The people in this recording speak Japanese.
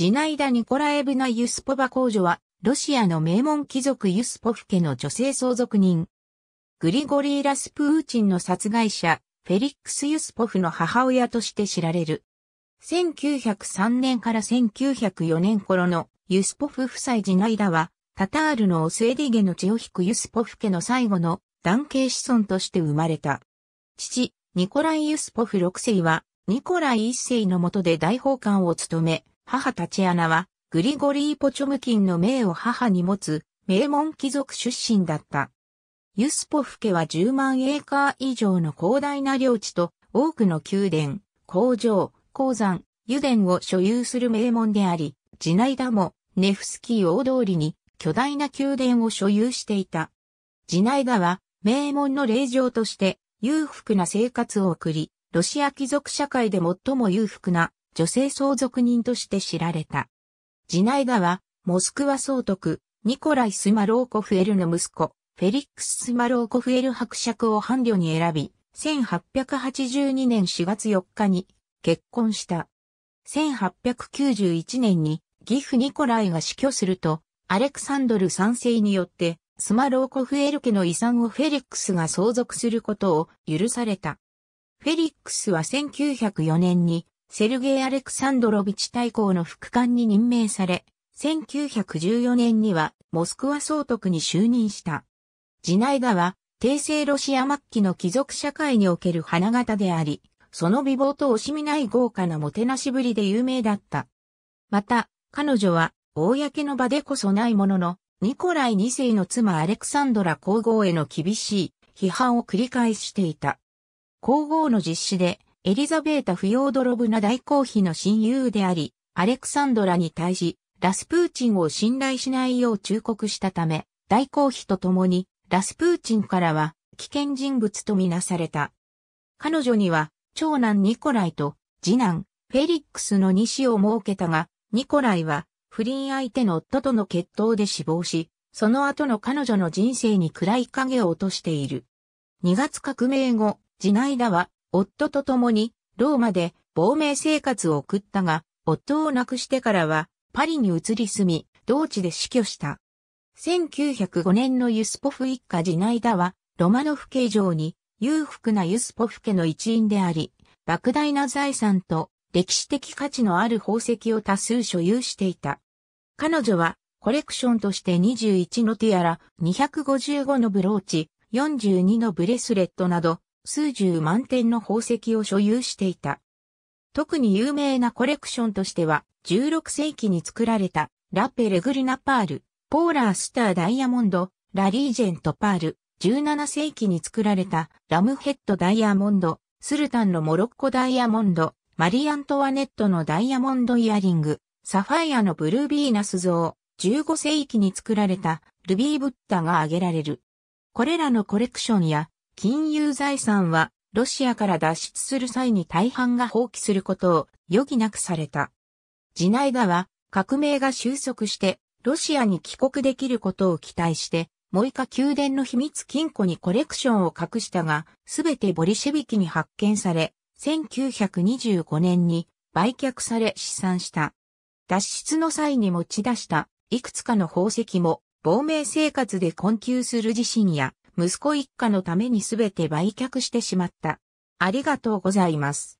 ジナイダ・ニコラエブナ・ユスポバ公女は、ロシアの名門貴族ユスポフ家の女性相続人。グリゴリー・ラスプーチンの殺害者、フェリックス・ユスポフの母親として知られる。1903年から1904年頃のユスポフ夫妻ジナイダは、タタールのオスエディゲの血を引くユスポフ家の最後の男系子孫として生まれた。父、ニコライ・ユスポフ6世は、ニコライ1世の下で大法官を務め、母タチアナは、グリゴリー・ポチョムキンの名を母に持つ、名門貴族出身だった。ユスポフ家は10万エーカー以上の広大な領地と、多くの宮殿、工場、鉱山、油田を所有する名門であり、ジナイダも、ネフスキー大通りに、巨大な宮殿を所有していた。ジナイダは、名門の霊場として、裕福な生活を送り、ロシア貴族社会で最も裕福な女性相続人として知られた。ジナイダは、モスクワ総督、ニコライ・スマローコフエルの息子、フェリックス・スマローコフエル伯爵を伴侶に選び、1882年4月4日に結婚した。1891年に義父ニコライが死去すると、アレクサンドル三世によって、スマローコフエル家の遺産をフェリックスが相続することを許された。フェリックスは1904年にセルゲイ・アレクサンドロビチ大公の副官に任命され、1914年にはモスクワ総督に就任した。ジナイダは、帝政ロシア末期の貴族社会における花形であり、その美貌と惜しみない豪華なもてなしぶりで有名だった。また、彼女は、公の場でこそないものの、ニコライ2世の妻アレクサンドラ皇后への厳しい批判を繰り返していた。皇后の実施で、エリザベータ・フヨードロブナ大公妃の親友であり、アレクサンドラに対し、ラスプーチンを信頼しないよう忠告したため、大公妃と共に、ラスプーチンからは、危険人物とみなされた。彼女には、長男ニコライと、次男、フェリックスの二子を設けたが、ニコライは、不倫相手の夫との決闘で死亡し、その後の彼女の人生に暗い影を落としている。2月革命後、ジナイダは夫と共にローマで亡命生活を送ったが、夫を亡くしてからはパリに移り住み、同地で死去した。1905年のユスポフ一家ジナイダは、ロマノフ家上に裕福なユスポフ家の一員であり、莫大な財産と歴史的価値のある宝石を多数所有していた。彼女はコレクションとして21のティアラ、255のブローチ、42のブレスレットなど数十万点の宝石を所有していた。特に有名なコレクションとしては、16世紀に作られた、ラ・ペレグリナパール、ポーラースターダイヤモンド、ラリージェントパール、17世紀に作られた、ラムヘッドダイヤモンド、スルタンのモロッコダイヤモンド、マリアントワネットのダイヤモンドイヤリング、サファイアのブルービーナス像、15世紀に作られたルビーブッダが挙げられる。これらのコレクションや金融財産はロシアから脱出する際に大半が放棄することを余儀なくされた。ジナイダは革命が収束してロシアに帰国できることを期待して、モイカ宮殿の秘密金庫にコレクションを隠したが、すべてボリシェビキに発見され、1925年に売却され試算した。脱出の際に持ち出したいくつかの宝石も亡命生活で困窮する自身や息子一家のために全て売却してしまった。ありがとうございます。